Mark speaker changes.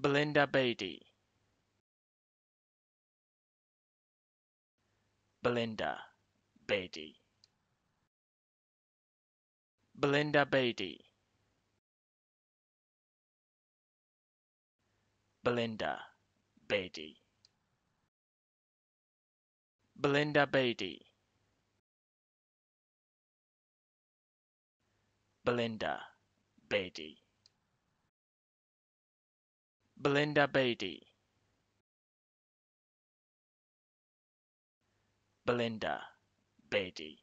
Speaker 1: Belinda Beatty. Belinda Beatty. Belinda Beatty. Belinda Beatty. Belinda Beatty. Belinda Beatty. Belinda Beatty. Belinda Beatty.